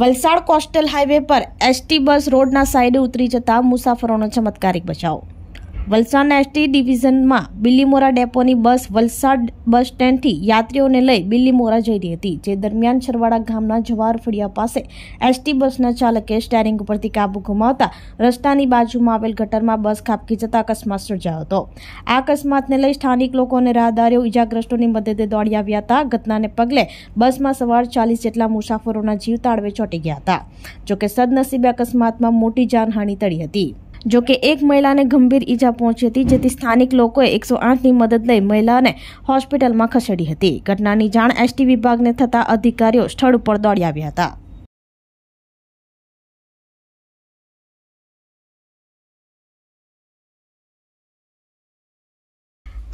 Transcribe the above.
Valsad coastal highway પર ST bus રોડના સાઈડે ઉતરી જતા મુસાફરોનો ચમત્કારિક બચાવ વલસાડના એસટી ડિવિઝનમાં બિલીમોરા ડેપોની બસ વલસાડ બસ સ્ટેન્ડથી યાત્રીઓને લઈ બિલીમોરા જઈ રહી હતી જે દરમિયાન છરવાડા ગામના જવાહર ફળિયા પાસે એસટી બસના ચાલકે સ્ટેરિંગ ઉપરથી કાબુ ગુમાવતા રસ્તાની બાજુમાં આવેલ ગટરમાં બસ ખાબકી જતા અકસ્માત સર્જાયો હતો આ અકસ્માતને લઈ સ્થાનિક લોકો અને રાહદારીઓ ઇજાગ્રસ્તોની મદદે દોડી આવ્યા હતા ઘટનાને પગલે બસમાં સવાર ચાલીસ જેટલા મુસાફરોના જીવ તાળવે ચોંટી ગયા હતા જોકે સદનસીબે અકસ્માતમાં મોટી જાનહાનિ ટળી હતી જો કે એક મહિલાને ગંભીર ઈજા પહોંચી હતી જેથી સ્થાનિક લોકોએ એકસો આઠની મદદ લઈ મહિલાને હોસ્પિટલમાં ખસેડી હતી ઘટનાની જાણ એસટી વિભાગને થતાં અધિકારીઓ સ્થળ ઉપર દોડી આવ્યા હતા